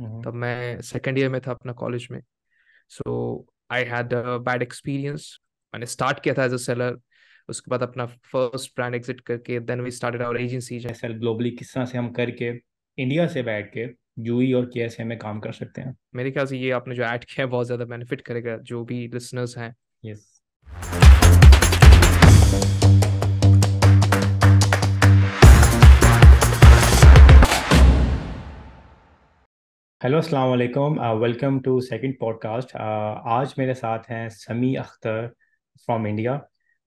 Mm-hmm. तब मैं second year में था अपना कॉलेज में so I had bad experience मैंने स्टार्ट किया था एज अ सेलर उसके बाद अपना फर्स्ट ब्रांड एग्जिट करके then we started our agency sell globally किस तरह से हम करके इंडिया से बैठ के यूई e और केएसए में काम कर सकते हैं मेरे ख्याल से ये आपने जो ऐड किया है बहुत ज्यादा बेनिफिट करेगा जो भी लिसनर्स हैं यस yes. हेलो अस्सलाम वालेकुम वेलकम टू सेकंड पॉडकास्ट आज मेरे साथ हैं Sami Akhtar from India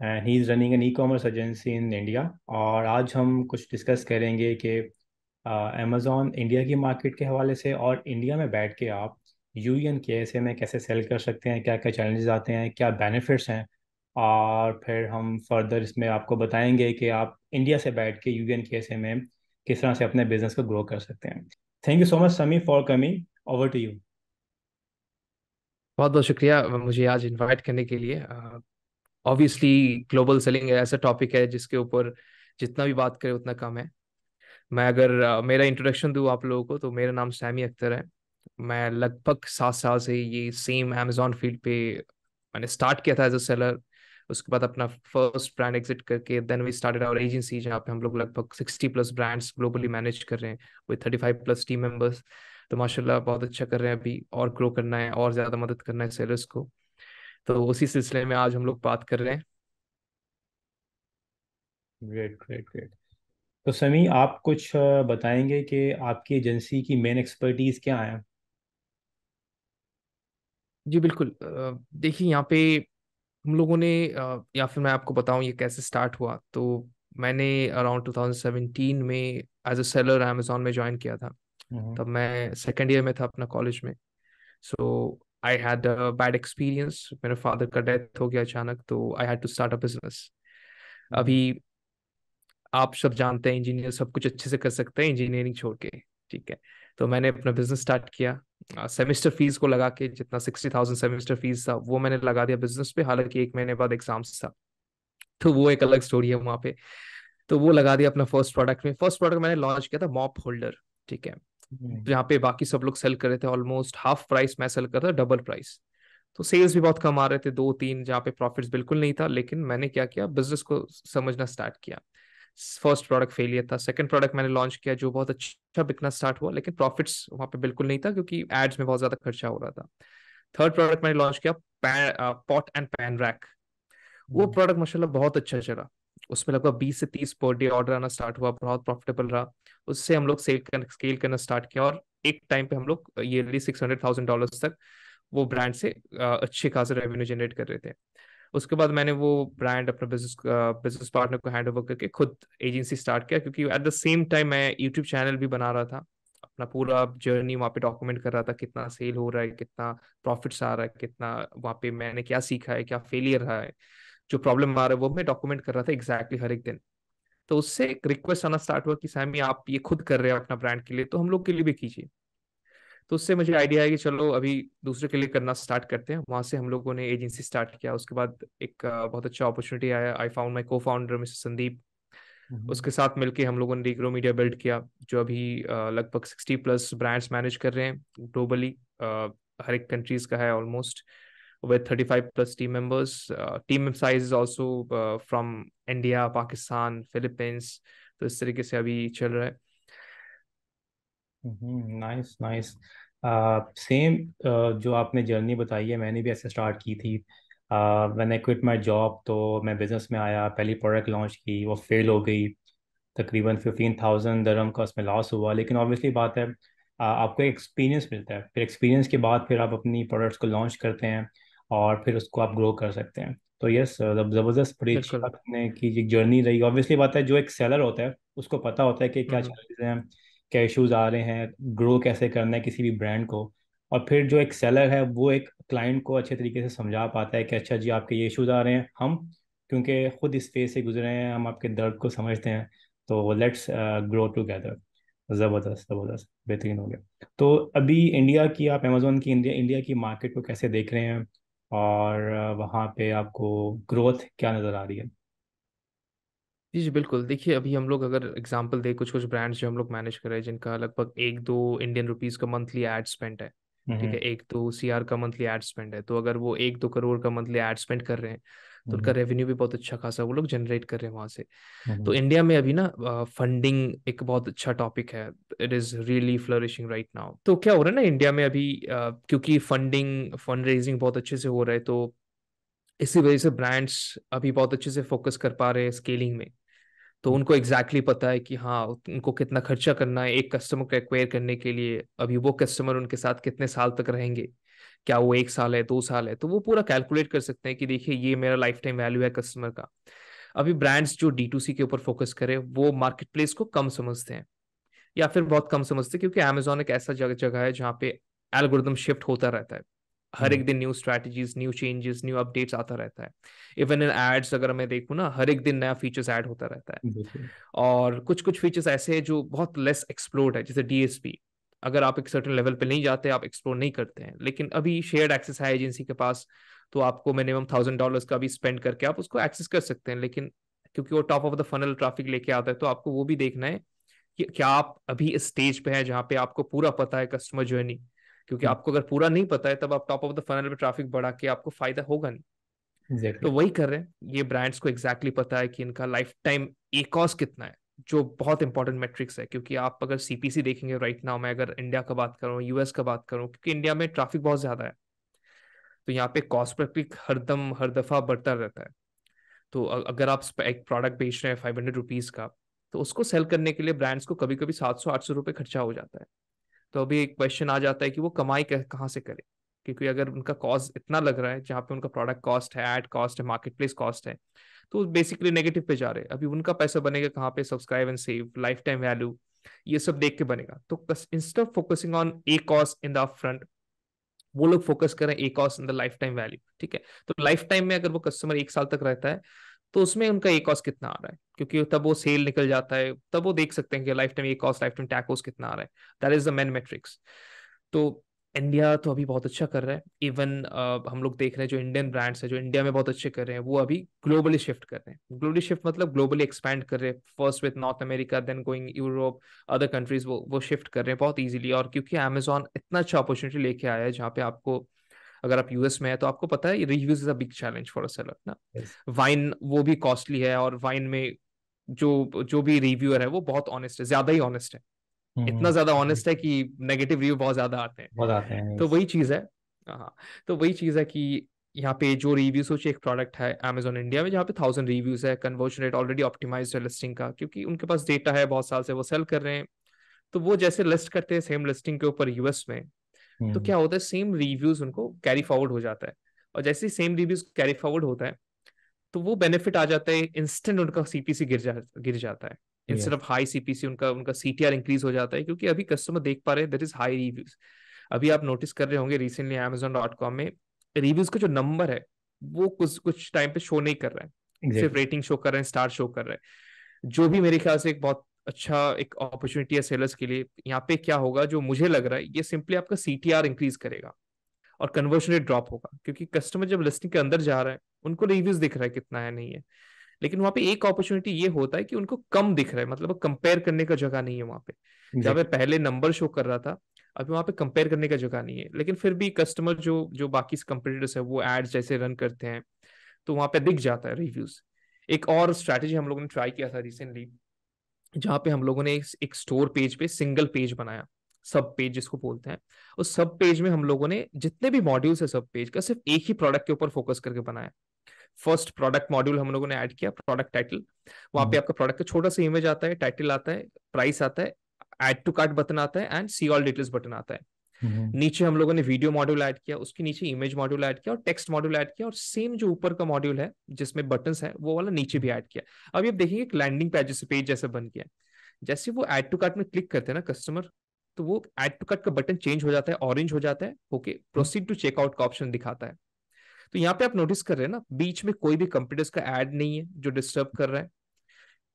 and he is running an e commerce agency in India और आज हम कुछ डिस्कस करेंगे कि अमेज़ोन uh, इंडिया की मार्केट के हवाले से और इंडिया में बैठ के आप U N e K S A में कैसे सेल कर सकते हैं क्या क्या चैलेंजेस आते हैं क्या बेनिफिट्स हैं और फिर हम फर्दर इसमें आपको बताएंगे कि आप इंडिया से बैठ के U N e K S A में किस तरह से अपने बिज़नेस को ग्रो कर सकते हैं thank you so much Sami for coming over to you बहुत बहुत शुक्रिया मुझे आज इनवाइट करने के लिए ऑब्वियसली ग्लोबल सेलिंग ऐसा टॉपिक है जिसके ऊपर जितना भी बात करें उतना कम है मैं अगर uh, मेरा इंट्रोडक्शन दूँ आप लोगों को तो मेरा नाम सैमी अख्तर है मैं लगभग सात साल से ये सेम अमेजोन फील्ड पे मैंने स्टार्ट किया था एज अ सेलर उसके बाद अपना फर्स्ट ब्रांड एग्जिट करके then we started our agency जहाँ पे हम लोग लगभग sixty plus brands globally manage कर रहे हैं with thirty five plus team members तो माशाल्लाह बहुत अच्छा कर रहे हैं अभी और ग्रो करना है और ज़्यादा मदद करना है सेलर्स को तो उसी सिलसिले में आज हम लोग बात कर रहे हैं ग्रेट ग्रेट ग्रेट तो समी आप कुछ बताएंगे कि आपकी एजेंसी की मेन एक्सपर्टीज क्या है जी बिल्कुल देखिए यहाँ पे हम लोगों ने या फिर मैं आपको बताऊं ये कैसे स्टार्ट हुआ तो मैंने अराउंड 2017 में एज अ सेलर अमेजोन में ज्वाइन किया था हम्म। तब मैं सेकेंड ईयर में था अपना कॉलेज में so I had bad experience मेरे फादर का डेथ हो गया अचानक तो I had to start a business अभी आप सब जानते हैं इंजीनियर सब कुछ अच्छे से कर सकते हैं इंजीनियरिंग छोड़ के ठीक है तो मैंने अपना बिजनेस स्टार्ट किया सेमेस्टर फीस को लगा के जितना सिक्सटी थाउजेंड सेमेस्टर फीस था वो मैंने लगा दिया बिजनेस पे हालांकि एक महीने बाद एग्जाम्स था तो वो एक अलग स्टोरी है वहाँ पे तो वो लगा दिया अपना फर्स्ट प्रोडक्ट में फर्स्ट प्रोडक्ट मैंने लॉन्च किया था मॉप होल्डर ठीक है हम्म। जहाँ पे बाकी सब लोग सेल कर रहे थे ऑलमोस्ट हाफ प्राइस मैं सेल कर रहा था डबल प्राइस तो सेल्स भी बहुत कम आ रहे थे दो तीन जहाँ पे प्रॉफिट्स बिल्कुल नहीं था लेकिन मैंने क्या किया बिजनेस को समझना स्टार्ट किया फर्स्ट प्रोडक्ट फेलियर था सेकंड प्रोडक्ट मैंने लॉन्च किया जो बहुत अच्छा बिकना स्टार्ट हुआ लेकिन प्रॉफिट्स वहाँ पे बिल्कुल नहीं था क्योंकि एड्स में बहुत ज्यादा खर्चा हो रहा था थर्ड प्रोडक्ट मैंने लॉन्च किया पॉट एंड पैन रैक वो प्रोडक्ट हम्म। माशाल्लाह बहुत अच्छा चला उसमें लगभग बीस से तीस पर डे ऑर्डर आना स्टार्ट हुआ बहुत प्रॉफिटेबल रहा उससे हम लोग सेल कर, स्केल करना स्टार्ट किया और एक टाइम पे हम लोग yearly six hundred thousand dollar तक वो ब्रांड से uh, अच्छे खासे रेवेन्यू जनरेट कर रहे थे उसके बाद मैंने वो ब्रांड अपने बिजनेस बिजनेस पार्टनर को हैंड ओवर करके खुद एजेंसी स्टार्ट किया क्योंकि एट द सेम टाइम मैं यूट्यूब चैनल भी बना रहा था अपना पूरा जर्नी वहाँ पे डॉक्यूमेंट कर रहा था कितना सेल हो रहा है कितना प्रॉफिट्स आ रहा है कितना वहाँ पे मैंने क्या सीखा है क्या फेलियर रहा है जो प्रॉब्लम आ रहा है वो मैं डॉक्यूमेंट कर रहा था एग्जैक्टली हर एक दिन तो उससे एक रिक्वेस्ट आना स्टार्ट हुआ कि सैमी आप ये खुद कर रहे हो अपना ब्रांड के लिए तो हम लोग के लिए भी कीजिए तो उससे मुझे आइडिया है कि चलो अभी दूसरे के लिए करना स्टार्ट करते हैं वहां से हम लोगों ने एजेंसी स्टार्ट किया उसके बाद एक बहुत अच्छा अपॉर्चुनिटी आया आई फाउंड माई को फाउंडर मिस्टर संदीप उसके साथ मिलके हम लोगों ने रिग्रो मीडिया बिल्ड किया जो अभी लगभग सिक्सटी प्लस ब्रांड्स मैनेज कर रहे हैं ग्लोबली हर एक कंट्रीज का है almost with thirty five plus team members team size is also uh, from India, तो इस तरीके से अभी चल रहा है नाइस नाइस सेम जो आपने जर्नी बताई है मैंने भी ऐसे स्टार्ट की थी मैंने आई क्विट माई जॉब तो मैं बिज़नेस में आया पहली प्रोडक्ट लॉन्च की वो फेल हो गई तकरीबन फिफ्टीन थाउजेंड दरम का उसमें लॉस हुआ लेकिन ऑब्वियसली बात है आपको एक्सपीरियंस मिलता है फिर एक्सपीरियंस के बाद फिर आप अपनी प्रोडक्ट्स को लॉन्च करते हैं और फिर उसको आप ग्रो कर सकते हैं तो यस जबरदस्त परीक्षा की जर्नी रही ऑब्वियसली बात है जो एक सेलर होता है उसको पता होता है कि क्या चैलेंजेस हम्म। हैं क्या इश्यूज आ रहे हैं ग्रो कैसे करना है किसी भी ब्रांड को और फिर जो एक सेलर है वो एक क्लाइंट को अच्छे तरीके से समझा पाता है कि अच्छा जी आपके ये इशूज़ आ रहे हैं हम क्योंकि खुद इस फेज से गुजरे हैं हम आपके दर्द को समझते हैं तो लेट्स ग्रो uh, टुगेदर ज़बरदस्त ज़बरदस्त बेहतरीन हो गया तो अभी इंडिया की आप अमेजोन की इंडिया इंडिया की मार्केट को कैसे देख रहे हैं और uh, वहाँ पे आपको ग्रोथ क्या नज़र आ रही है जी, जी, बिल्कुल। देखिए, अभी हम लोग अगर एग्ज़ाम्पल दें कुछ-कुछ ब्रांड्स जो हम लोग मैनेज कर रहे हैं, जिनका लगभग एक दो इंडियन रुपीज़ का मंथली एड स्पेंड है, ठीक है? एक दो सी का मंथली एड स्पेंड है। तो अगर वो एक दो करोड़ का मंथली एड स्पेंड कर रहे हैं, तो उनका रेवेन्यू भी बहुत अच्छा खासा वो लोग जनरेट कर रहे हैं वहां से। तो इंडिया में अभी ना फंडिंग एक बहुत अच्छा टॉपिक है। It is really flourishing right now. तो क्या हो रहा है ना इंडिया में अभी क्योंकि फंडिंग, फंड-रेज़िंग बहुत अच्छे से हो रहा है, तो इसी वजह से ब्रांड्स अभी बहुत अच्छे से फ़ोकस कर पा रहे हैं स्केलिंग में। तो उनको एग्जैक्टली exactly पता है कि हाँ उनको कितना खर्चा करना है एक कस्टमर को एक्वायर करने के लिए अभी वो कस्टमर उनके साथ कितने साल तक रहेंगे क्या वो एक साल है दो साल है तो वो पूरा कैलकुलेट कर सकते हैं कि देखिए ये मेरा लाइफ टाइम वैल्यू है कस्टमर का अभी ब्रांड्स जो डी के ऊपर फोकस करें वो मार्केट प्लेस को कम समझते हैं या फिर बहुत कम समझते हैं क्योंकि अमेजोन एक ऐसा जगह जगह है जहाँ पे एल्गोरिदम शिफ्ट होता रहता है हर एक हम्म। दिन new strategies new changes new updates आता रहता है इवन इन एड्स अगर मैं देखूँ ना हर एक दिन नया फीचर्स एड होता रहता है और कुछ कुछ फीचर्स ऐसे है जो बहुत लेस एक्सप्लोर्ड है जैसे डीएसपी अगर आप एक सर्टन लेवल पे नहीं जाते आप एक्सप्लोर नहीं करते हैं लेकिन अभी शेयर एक्सेस है एजेंसी के पास तो आपको मिनिमम थाउजेंड डॉलर्स का भी स्पेंड करके आप उसको एक्सेस कर सकते हैं लेकिन क्योंकि वो top of the funnel traffic लेके आता है तो आपको वो भी देखना है कि क्या आप अभी स्टेज पे हैं जहाँ पे आपको पूरा पता है कस्टमर जर्नी क्योंकि हम्म। आपको अगर पूरा नहीं पता है तब आप टॉप ऑफ द फनल पे ट्रैफिक बढ़ा के आपको फायदा होगा नहीं exactly. तो वही कर रहे हैं ये ब्रांड्स को एग्जैक्टली exactly पता है कि इनका लाइफ टाइम एकॉस कितना है जो बहुत इंपॉर्टेंट मैट्रिक्स है क्योंकि आप अगर सीपीसी देखेंगे राइट नाउ मैं अगर इंडिया का बात करूँ यूएस का बात करूँ क्योंकि इंडिया में ट्रैफिक बहुत ज्यादा है तो यहाँ पे कॉस्ट पर क्लिक हरदम हर दफा बढ़ता रहता है तो अगर आप एक प्रोडक्ट बेच रहे हैं फाइव हंड्रेड रुपीज का तो उसको सेल करने के लिए ब्रांड्स को कभी कभी सात सौ आठ सौ रुपये खर्चा हो जाता है तो अभी एक क्वेश्चन आ जाता है कि वो कमाई कहाँ से करे क्योंकि अगर उनका कॉस्ट इतना लग रहा है जहाँ पे उनका प्रोडक्ट कॉस्ट है एड कॉस्ट है मार्केट प्लेस कॉस्ट है तो बेसिकली नेगेटिव पे जा रहे हैं अभी उनका पैसा बनेगा कहाँ पे subscribe and save life time value ये सब देख के बनेगा तो of focusing on a cost in the front वो लोग फोकस करें a cost in the life time value ठीक है तो लाइफ टाइम में अगर वो कस्टमर एक साल तक रहता है तो उसमें उनका ए कॉस्ट कितना आ रहा है क्योंकि तब वो सेल निकल जाता है तब वो देख सकते हैं कि life time a cost life time TACoS कितना आ रहा है that is the main metrics तो इंडिया तो अभी बहुत अच्छा कर रहा है इवन uh, हम लोग देख रहे हैं जो इंडियन ब्रांड्स है जो इंडिया में बहुत अच्छे कर रहे हैं वो अभी ग्लोबली शिफ्ट कर रहे हैं ग्लोबली शिफ्ट मतलब ग्लोबली एक्सपैंड कर रहे हैं first with North America then going Europe other countries वो वो शिफ्ट कर रहे हैं बहुत ईजिली और क्योंकि अमेजोन इतना अच्छा अपॉर्चुनिटी लेके आया है जहाँ पे आपको अगर आप यूएस में है तो आपको पता है reviews is a big challenge for a seller ना वाइन yes. वो भी कॉस्टली है और वाइन में जो जो भी रिव्यूअर है वो बहुत ऑनेस्ट है ज्यादा ही ऑनेस्ट है हम्म, इतना ज्यादा ऑनेस्ट हम्म। है कि नेगेटिव रिव्यू बहुत ज्यादा आते हैं बहुत आते हैं तो वही चीज है हाँ, तो वही चीज है कि यहाँ पे जो रिव्यू सोचिए एक प्रोडक्ट है अमेजोन इंडिया में जहाँ पे थाउजेंड रिव्यूज है कन्वर्जन रेट ऑलरेडी ऑप्टिमाइज है लिस्टिंग का क्योंकि उनके पास डेटा है बहुत साल से वो सेल कर रहे हैं तो वो जैसे लिस्ट करते हैं सेम लिस्टिंग के ऊपर यूएस में तो हम्म। क्या होता है सेम रिव्यूज उनको कैरी फॉरवर्ड हो जाता है और जैसे ही सेम रिव्यूज कैरी फॉरवर्ड होता है तो वो बेनिफिट आ जाता है इंस्टेंट उनका सीपीसी गिर जा गिर जाता है इंस्टेड ऑफ हाई सीपीसी उनका उनका सीटीआर इंक्रीज हो जाता है क्योंकि अभी कस्टमर देख पा रहे हैं दैट इज हाई रिव्यूज अभी आप नोटिस कर रहे होंगे रिसेंटली एमेजोन डॉट कॉम में रिव्यूज का जो नंबर है वो कुछ कुछ टाइम पे शो नहीं कर रहा है exactly. सिर्फ रेटिंग शो कर रहे हैं स्टार शो कर रहे हैं जो भी मेरे ख्याल से एक बहुत अच्छा एक अपॉर्चुनिटी है सेलर्स के लिए यहाँ पे क्या होगा जो मुझे लग रहा है ये सिंपली आपका सी इंक्रीज करेगा और कन्वर्शन रेट ड्रॉप होगा क्योंकि कस्टमर जब लिस्टिंग के अंदर जा रहा है उनको रिव्यूज दिख रहा है कितना है नहीं है लेकिन वहाँ पे एक अपॉर्चुनिटी ये होता है कि उनको कम दिख रहा है मतलब कंपेयर करने का जगह नहीं है वहाँ पे जहाँ पे पहले नंबर शो कर रहा था अभी वहाँ पे कंपेयर करने का जगह नहीं है लेकिन फिर भी कस्टमर जो जो बाकी कंपेटिटर्स है वो एड्स जैसे रन करते हैं तो वहाँ पे दिख जाता है रिव्यूज एक और स्ट्रैटेजी हम लोगों ने ट्राई किया था रिसेंटली जहाँ पे हम लोगों ने एक, एक स्टोर पेज पे सिंगल पेज बनाया सब पेज जिसको बोलते हैं उस सब पेज में हम लोगों ने जितने भी मॉड्यूल्स है सब पेज का सिर्फ एक ही प्रोडक्ट के ऊपर फोकस करके बनाया फर्स्ट प्रोडक्ट मॉड्यूल हम लोगों ने ऐड किया प्रोडक्ट टाइटल वहां पे हम्म। आपका प्रोडक्ट का छोटा सा इमेज आता है टाइटल आता है प्राइस आता है एड टू कार्ट बटन आता है and see all details button आता है हम्म। नीचे हम लोगों ने वीडियो मॉड्यूल ऐड किया उसके नीचे इमेज मॉड्यूल ऐड किया और टेक्स्ट मॉड्यूल ऐड किया और सेम जो ऊपर का मॉड्यूल है जिसमें बटन है वो वाला नीचे भी ऐड किया अभी आप देखेंगे लैंडिंग पेज जैसे पेज जैसा बन गया जैसे वो एड टू कार्ट में क्लिक करते हैं ना कस्टमर तो वो एड टू कार्ट का बटन चेंज हो जाता है ऑरेंज हो जाता है ओके प्रोसीड टू चेकआउट का ऑप्शन दिखाता है तो यहाँ पे आप नोटिस कर रहे हैं ना बीच में कोई भी कंप्यूटर्स का एड नहीं है जो डिस्टर्ब कर रहा है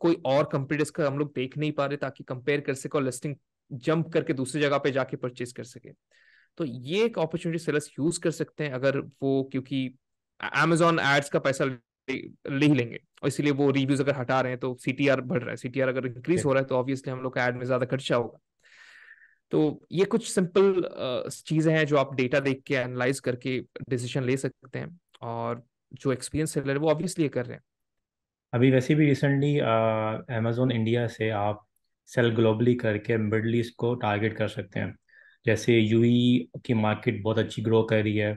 कोई और कंप्यूटर्स का हम लोग देख नहीं पा रहे ताकि कंपेयर कर सके और लिस्टिंग जंप करके दूसरी जगह पे जाके परचेज कर सके तो ये एक अपॉर्चुनिटी सेलर्स यूज कर सकते हैं अगर वो क्योंकि अमेजोन एड्स का पैसा ले ही लेंगे और इसीलिए वो रिव्यूज अगर हटा रहे हैं तो सीटीआर बढ़ रहा है सीटीआर अगर इंक्रीज हो रहा है तो ऑब्वियसली हम लोग का एड में ज्यादा खर्चा होगा तो ये कुछ सिंपल चीजें हैं जो आप डेटा देख के एनालाइज करके डिसीजन ले सकते हैं और जो एक्सपीरियंस सेलर है वो ऑब्वियसली कर रहे हैं अभी वैसे भी रिसेंटली अमेजोन इंडिया से आप सेल ग्लोबली करके मिडल ईस्ट को टारगेट कर सकते हैं जैसे यू की मार्केट बहुत अच्छी ग्रो कर रही है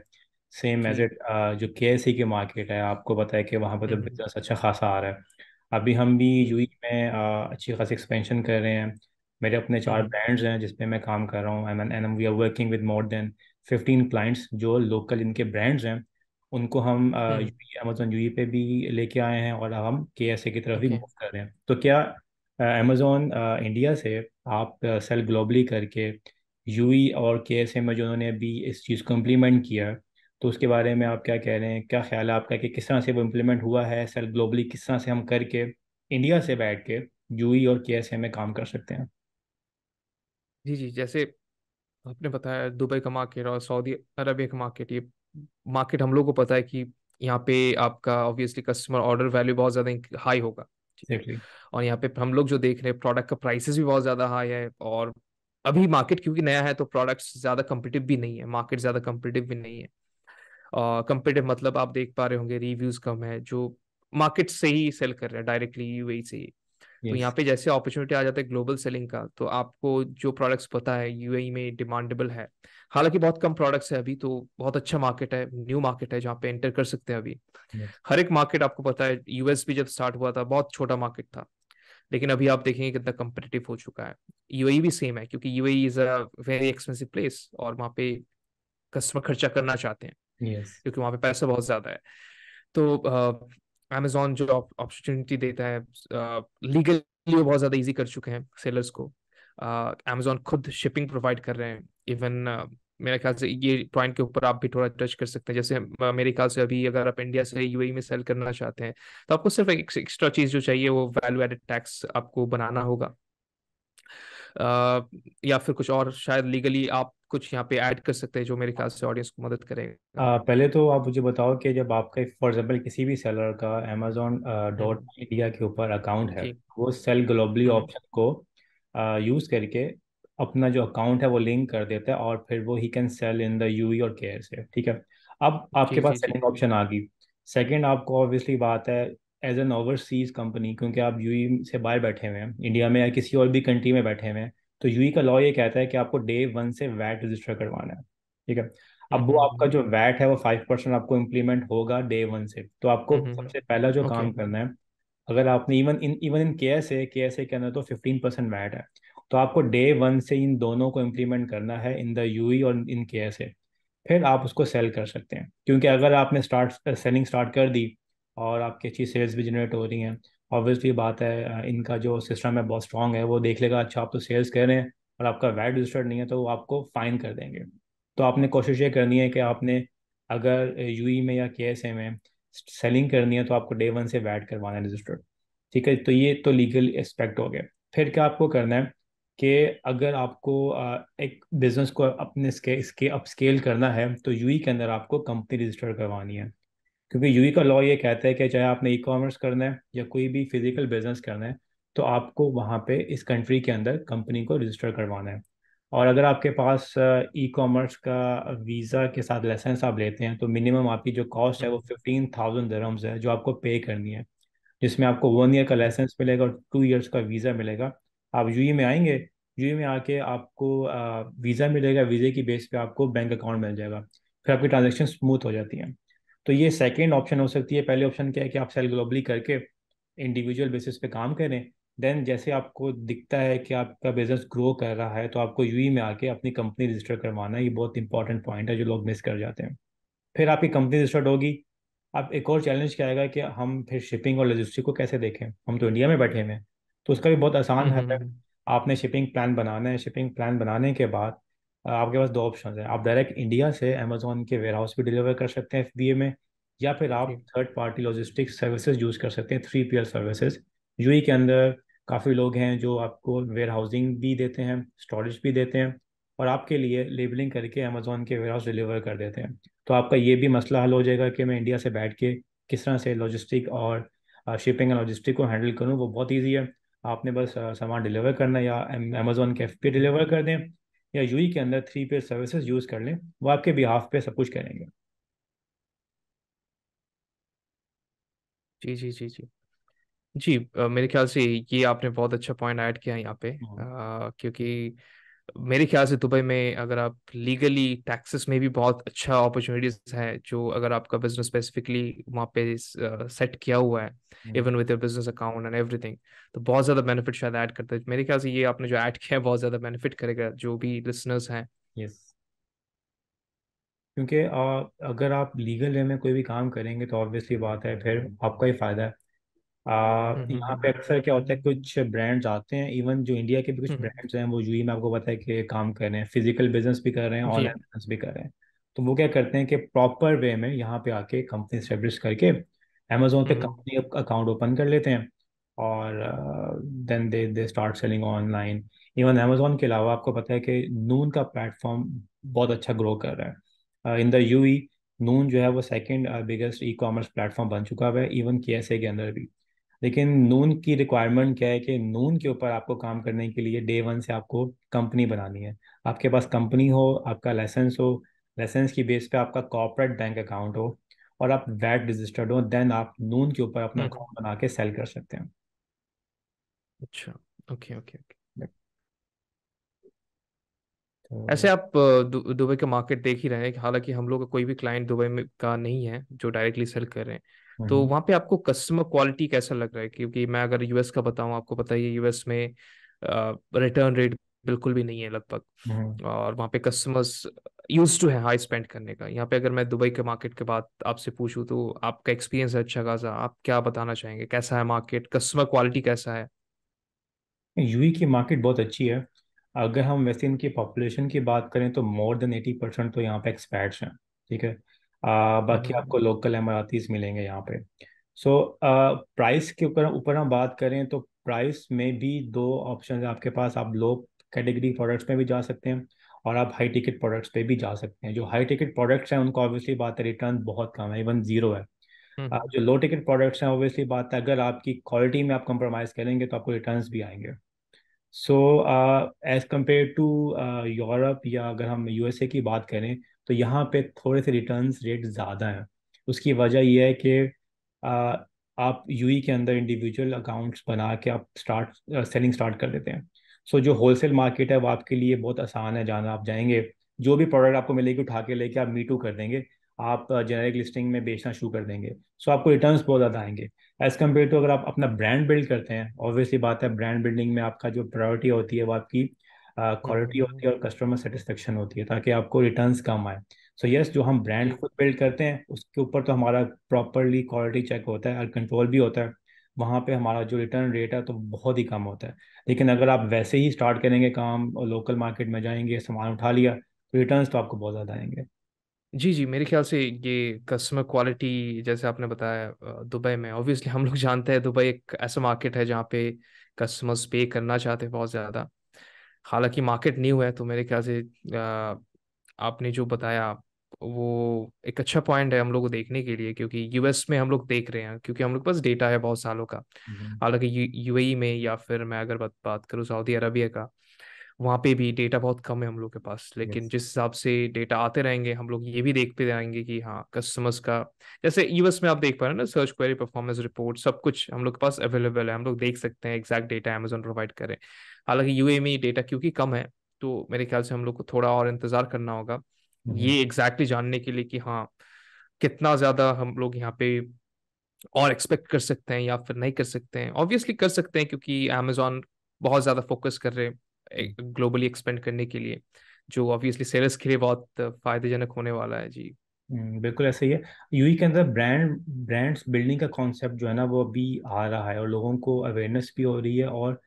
सेम एज इट जो के एस की मार्केट है आपको पता है कि वहाँ पर तो बिजनेस हम्म। अच्छा खासा आ रहा है अभी हम भी यू में अच्छी खासी एक्सपेंशन कर रहे हैं मेरे अपने चार ब्रांड्स हम्म। हैं जिसपे मैं काम कर रहा हूँ am and we are working with more than fifteen clients जो लोकल इनके ब्रांड्स हैं उनको हम अमेजोन हम्म। यू पे भी लेके आए हैं और हम के की तरफ भी मूव कर रहे हैं तो क्या अमेज़ोन इंडिया से आप सेल ग्लोबली करके यू e और के एस में जो उन्होंने अभी इस चीज़ को इम्प्लीमेंट किया तो उसके बारे में आप क्या कह रहे हैं क्या ख्याल है आपका कि किस तरह से वो इम्प्लीमेंट हुआ है सेल ग्लोबली किस तरह से हम करके इंडिया से बैठ के यू e और के एस में काम कर सकते हैं जी जी जैसे आपने बताया दुबई का मार्केट और सऊदी अरबिया का मार्केट ये मार्केट हम लोग को पता है कि यहाँ पे आपका ऑब्वियसली कस्टमर ऑर्डर वैल्यू बहुत ज़्यादा हाई होगा और यहाँ पे हम लोग जो देख रहे हैं प्रोडक्ट का प्राइसेस भी बहुत ज्यादा हाई है और अभी मार्केट क्योंकि नया है तो प्रोडक्ट्स ज्यादा कम्पिटिव भी नहीं है मार्केट ज्यादा कम्पिटिव भी नहीं है कम्पिटिव uh, मतलब आप देख पा रहे होंगे रिव्यूज कम है जो मार्केट से ही सेल कर रहे हैं डायरेक्टली यू से ही yes. तो यहाँ पे जैसे अपॉर्चुनिटी आ जाता है ग्लोबल सेलिंग का तो आपको जो प्रोडक्ट्स पता है यूएई e में डिमांडेबल है हालांकि बहुत कम प्रोडक्ट्स है अभी तो बहुत अच्छा मार्केट है न्यू मार्केट है जहाँ पे एंटर कर सकते हैं अभी yes. हर एक मार्केट आपको पता है यूएस भी जब स्टार्ट हुआ था बहुत छोटा मार्केट था लेकिन अभी आप देखेंगे कितना कम्पिटेटिव हो चुका है यूएई e भी सेम है क्योंकि UAE is a very expensive place और वहाँ पे कस्टमर खर्चा करना चाहते हैं yes. क्योंकि वहाँ पे पैसा बहुत ज्यादा है तो अमेजोन जो अपॉर्चुनिटी देता है लीगली वो बहुत ज़्यादा इजी कर चुके हैं सेलर्स को अमेजोन खुद शिपिंग प्रोवाइड कर रहे हैं इवन मेरे ख्याल से ये पॉइंट के ऊपर आप भी थोड़ा टच कर सकते हैं जैसे मेरे ख्याल से अभी अगर आप इंडिया से यूएई में सेल करना चाहते हैं तो आपको सिर्फ एक एक्स्ट्रा चीज़ जो चाहिए वो वैल्यू एडेड टैक्स आपको बनाना होगा या फिर कुछ और शायद लीगली आप कुछ यहाँ पे ऐड कर सकते हैं जो मेरे ख्याल से ऑडियंस को मदद करेगा पहले तो आप मुझे बताओ कि जब आपका फॉर एग्जाम्पल किसी भी सेलर का अमेजोन डॉट इंडिया के ऊपर अकाउंट है वो सेल ग्लोबली ऑप्शन को यूज करके अपना जो अकाउंट है वो लिंक कर देता है और फिर वो ही can sell in the U और केयर e से ठीक है अब आपके पास सेकेंड ऑप्शन आ गई सेकेंड आपको ऑब्वियसली बात है एज एन ओवरसीज कंपनी क्योंकि आप यू e से बाहर बैठे हुए हैं इंडिया में या किसी और भी कंट्री में बैठे हुए हैं तो यूई का लॉ ये कहता है कि आपको डे वन से वैट रजिस्टर करवाना है ठीक है अब वो हम्म, आपका जो हम्म। वैट है वो फाइव परसेंट आपको इम्प्लीमेंट होगा डे वन से तो आपको हम्म, सबसे पहला जो काम करना है अगर आपने इवन इन इवन इन के एस ए के एस ए के अंदर तो फिफ्टीन परसेंट वैट है तो आपको डे वन से इन दोनों को इम्प्लीमेंट करना है इन द यू और इन के एस ए फिर आप उसको सेल कर सकते हैं क्योंकि अगर आपने स्टार्ट सेलिंग स्टार्ट कर दी और आपकी अच्छी सेल्स भी जनरेट हो रही हैं ऑब्वियसली बात है इनका जो सिस्टम है बहुत स्ट्रांग है वो देख लेगा अच्छा आप तो सेल्स कर रहे हैं और आपका वैट रजिस्टर्ड नहीं है तो वो आपको फाइन कर देंगे तो आपने कोशिश ये करनी है कि आपने अगर यू e में या के में सेलिंग करनी है तो आपको डे वन से वैट करवाना है रजिस्टर्ड ठीक है तो ये तो लीगल एस्पेक्ट हो गया फिर क्या आपको करना है कि अगर आपको एक बिज़नेस को अपने इसके स्के अप स्केल करना है तो यू e के अंदर आपको कंपनी रजिस्टर करवानी है क्योंकि यू e का लॉ ये कहता है कि चाहे आपने ई कॉमर्स करना है या कोई भी फिजिकल बिजनेस करना है तो आपको वहाँ पे इस कंट्री के अंदर कंपनी को रजिस्टर करवाना है और अगर आपके पास ई कॉमर्स का वीज़ा के साथ लाइसेंस आप लेते हैं तो मिनिमम आपकी जो कॉस्ट है वो फिफ्टीन थाउजेंड दरम्स है जो आपको पे करनी है जिसमें आपको वन ईयर का लाइसेंस मिलेगा और टू ईयर्स का वीज़ा मिलेगा आप यू e में आएंगे यू e में आके आपको वीज़ा मिलेगा वीज़े की बेस पे आपको बैंक अकाउंट मिल जाएगा फिर आपकी ट्रांजेक्शन स्मूथ हो जाती हैं तो ये सेकेंड ऑप्शन हो सकती है पहले ऑप्शन क्या है कि आप सेल ग्लोबली करके इंडिविजुअल बेसिस पे काम करें देन जैसे आपको दिखता है कि आपका बिजनेस ग्रो कर रहा है तो आपको यूई e में आके अपनी कंपनी रजिस्टर करवाना ये बहुत इंपॉर्टेंट पॉइंट है जो लोग मिस कर जाते हैं फिर आपकी कंपनी रजिस्टर्ड होगी अब एक और चैलेंज क्या आएगा कि हम फिर शिपिंग और लॉजिस्टिक को कैसे देखें हम तो इंडिया में बैठे हुए हैं तो उसका भी बहुत आसान हम्म, है हम्म, हम्म। आपने शिपिंग प्लान बनाना है शिपिंग प्लान बनाने के बाद आपके पास दो ऑप्शन है आप डायरेक्ट इंडिया से अमेजोन के वेयर हाउस भी डिलीवर कर सकते हैं एफ में या फिर आप third party logistic services use कर सकते हैं थ्री पी सर्विसेज यू के अंदर काफ़ी लोग हैं जो आपको वेयर हाउसिंग भी देते हैं स्टोरेज भी देते हैं और आपके लिए लेबलिंग करके अमेजोन के वेयर हाउस डिलीवर कर देते हैं तो आपका ये भी मसला हल हो जाएगा कि मैं इंडिया से बैठ के किस तरह से लॉजिस्टिक और शिपिंग एंड लॉजिस्टिक को हैंडल करूँ वो बहुत ईजी है आपने बस सामान डिलीवर करना या अमेजोन के एफ डिलीवर कर दें या यूई के अंदर थ्री पे सर्विसेज यूज़ कर लें वो आपके बिहाफ पे सब कुछ करेंगे जी जी जी जी जी मेरे ख्याल से ये आपने बहुत अच्छा पॉइंट ऐड किया यहाँ पे आ, हाँ। क्योंकि मेरे ख्याल से दुबई में अगर आप लीगली टैक्सेस में भी बहुत अच्छा अपॉर्चुनिटीज है जो अगर आपका बिजनेस स्पेसिफिकली वहाँ पे सेट किया हुआ है even with your business account and everything तो बहुत ज़्यादा बेनिफिट शायद ऐड करता है मेरे ख्याल से ये आपने जो ऐड किया है बहुत ज़्यादा बेनिफिट करेगा जो भी लिसनर्स हैं yes. क्योंकि अगर आप लीगल वे में कोई भी काम करेंगे तो ऑब्वियसली बात है फिर आपका ही फ़ायदा है हम्म, हम्म, यहाँ हम्म, पे अक्सर क्या होता है कुछ ब्रांड्स आते हैं इवन जो इंडिया के भी कुछ ब्रांड्स हैं वो यूई में आपको पता है कि काम कर रहे हैं फिजिकल बिजनेस भी कर रहे हैं ऑनलाइन बिजनेस भी कर रहे हैं तो वो क्या करते हैं कि प्रॉपर वे में यहाँ पे आके कंपनी स्टेब्लिश करके अमेजोन पे कंपनी अकाउंट ओपन कर लेते हैं और then they they start selling online even Amazon के अलावा आपको पता है कि नून का प्लेटफॉर्म बहुत अच्छा ग्रो कर रहा है इन द यू नून जो है वो second biggest e commerce platform बन चुका हुआ है इवन के के अंदर भी लेकिन नून की रिक्वायरमेंट क्या है कि नून के ऊपर आपको काम करने के लिए डे वन से आपको कंपनी बनानी है आपके पास कंपनी हो आपका लाइसेंस हो लाइसेंस की बेस पे आपका कॉर्पोरेट बैंक अकाउंट हो और आप वैट रजिस्टर्ड हो देन आप नून के ऊपर अपना अकाउंट हम्म। बना के सेल कर सकते हैं अच्छा ओके ओके तो तो ऐसे आप दुबई का मार्केट देख ही रहे हैं हालांकि हम लोग का कोई भी क्लाइंट दुबई में का नहीं है जो डायरेक्टली सेल कर रहे हैं तो हम्म। वहाँ पे आपको कस्टमर क्वालिटी कैसा लग रहा है क्योंकि मैं अगर यूएस का बताऊं आपको पता ही है यूएस में रिटर्न रेट बिल्कुल भी नहीं है लगभग हम्म। और वहां पे कस्टमर्स यूज टू है हाई स्पेंड करने का यहाँ पे अगर मैं दुबई के मार्केट के बाद आपसे पूछूँ तो आपका एक्सपीरियंस अच्छा खासा आप क्या बताना चाहेंगे कैसा है मार्केट कस्टमर क्वालिटी कैसा है यूई की मार्केट बहुत अच्छी है अगर हम वैसे इनके पॉपुलेशन की बात करें तो मोर देन एटी परसेंट तो यहाँ पे एक्सपैट्स हैं ठीक है बाकी हम्म। आपको लोकल एम मिलेंगे यहाँ पे सो प्राइस के ऊपर ऊपर हम बात करें तो प्राइस में भी दो ऑप्शन है आपके पास आप लो कैटेगरी प्रोडक्ट्स में भी जा सकते हैं और आप हाई टिकट प्रोडक्ट्स पे भी जा सकते हैं जो हाई टिकट प्रोडक्ट्स हैं उनको ऑब्वियसली बात है रिटर्न बहुत कम है इवन जीरो है आप हम्म। जो लो टिकट प्रोडक्ट्स हैं ऑब्वियसली बात है अगर आपकी क्वालिटी में आप कंप्रोमाइज़ करेंगे तो आपको रिटर्न भी आएंगे so as compare to Europe या अगर हम यूएसए की बात करें तो यहाँ पे थोड़े से रिटर्न रेट ज़्यादा हैं उसकी वजह यह है कि आप यू e के अंदर इंडिविजुअल अकाउंट्स बना के आप स्टार्ट सेलिंग स्टार्ट कर देते हैं सो so, जो होलसेल मार्केट है वो आपके लिए बहुत आसान है जाना आप जाएंगे जो भी प्रोडक्ट आपको मिलेगी उठा के लेके आप मीटू कर देंगे आप जेनरिक लिस्टिंग में बेचना शुरू कर देंगे सो so, आपको रिटर्न बहुत ज़्यादा आएंगे एज़ कम्पेयर टू अगर आप अपना ब्रांड बिल्ड करते हैं ऑब्वियसली बात है ब्रांड बिल्डिंग में आपका जो प्रायोरिटी होती है वो आपकी क्वालिटी uh, होती है और कस्टमर सेटिस्फेक्शन होती है ताकि आपको रिटर्न्स कम आए सो so यस yes, जो हम ब्रांड खुद बिल्ड करते हैं उसके ऊपर तो हमारा प्रॉपरली क्वालिटी चेक होता है और कंट्रोल भी होता है वहाँ पे हमारा जो रिटर्न रेट है तो बहुत ही कम होता है लेकिन अगर आप वैसे ही स्टार्ट करेंगे काम और लोकल मार्केट में जाएंगे सामान उठा लिया तो रिटर्न तो आपको बहुत ज़्यादा आएंगे जी जी मेरे ख्याल से ये कस्टमर क्वालिटी जैसे आपने बताया दुबई में ऑब्वियसली हम लोग जानते हैं दुबई एक ऐसा मार्केट है जहाँ पे कस्टमर्स पे करना चाहते हैं बहुत ज़्यादा हालांकि मार्केट न्यू है तो मेरे ख्याल से आपने जो बताया वो एक अच्छा पॉइंट है हम लोग को देखने के लिए क्योंकि यूएस में हम लोग देख रहे हैं क्योंकि हम लोग पास डेटा है बहुत सालों का हम्म। हालांकि यूएई में या फिर मैं अगर बात बात करूँ सऊदी अरबिया का वहाँ पे भी डेटा बहुत कम है हम लोग के पास लेकिन yes. जिस हिसाब से डेटा आते रहेंगे हम लोग ये भी देखते रहेंगे कि हाँ कस्टमर्स का जैसे यूएस में आप देख पा रहे हैं ना सर्च क्वेरी परफॉर्मेंस रिपोर्ट सब कुछ हम लोग के पास अवेलेबल है हम लोग देख सकते हैं एग्जैक्ट डेटा अमेजोन प्रोवाइड करें हालांकि यूए में डेटा क्योंकि कम है तो मेरे ख्याल से हम लोग को थोड़ा और इंतजार करना होगा mm-hmm. ये एग्जैक्टली exactly जानने के लिए कि हाँ कितना ज्यादा हम लोग यहाँ पे और एक्सपेक्ट कर सकते हैं या फिर नहीं कर सकते हैं ऑब्वियसली कर सकते हैं क्योंकि अमेजोन बहुत ज्यादा फोकस कर रहे हैं ग्लोबली एक्सपेंड करने के लिए जो ऑब्वियसली सेलर्स के लिए बहुत फायदेजनक होने वाला है जी हम्म, बिल्कुल ऐसा ही है यूई के अंदर ब्रांड ब्रांड्स बिल्डिंग का कॉन्सेप्ट जो है ना वो अभी आ रहा है और लोगों को अवेयरनेस भी हो रही है और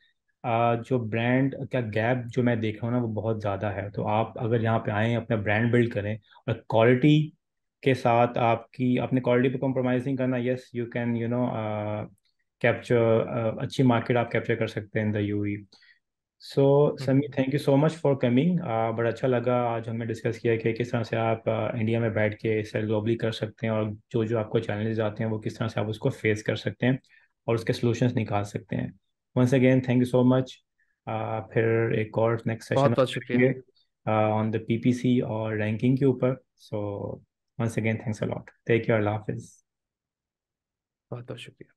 जो ब्रांड का गैप जो मैं देख रहा हूँ ना वो बहुत ज़्यादा है तो आप अगर यहाँ पे आएँ अपना ब्रांड बिल्ड करें और क्वालिटी के साथ आपकी अपने क्वालिटी पे कॉम्प्रोमाइजिंग करना yes you can you know capture अच्छी मार्केट आप कैप्चर कर सकते हैं in the U so Sami thank you so much for coming बड़ा अच्छा लगा आज हमने डिस्कस किया कि किस तरह से आप इंडिया में बैठ के सेल ग्लोबली कर सकते हैं और जो जो आपको चैलेंजेस आते हैं वो किस तरह से आप उसको फेस कर सकते हैं और उसके सोल्यूशंस निकाल सकते हैं once again thank you so much फिर एक और next session on the PPC और रैंकिंग के ऊपर so once again thanks a lot take care अल्लाह हाफिज़ बहुत बहुत शुक्रिया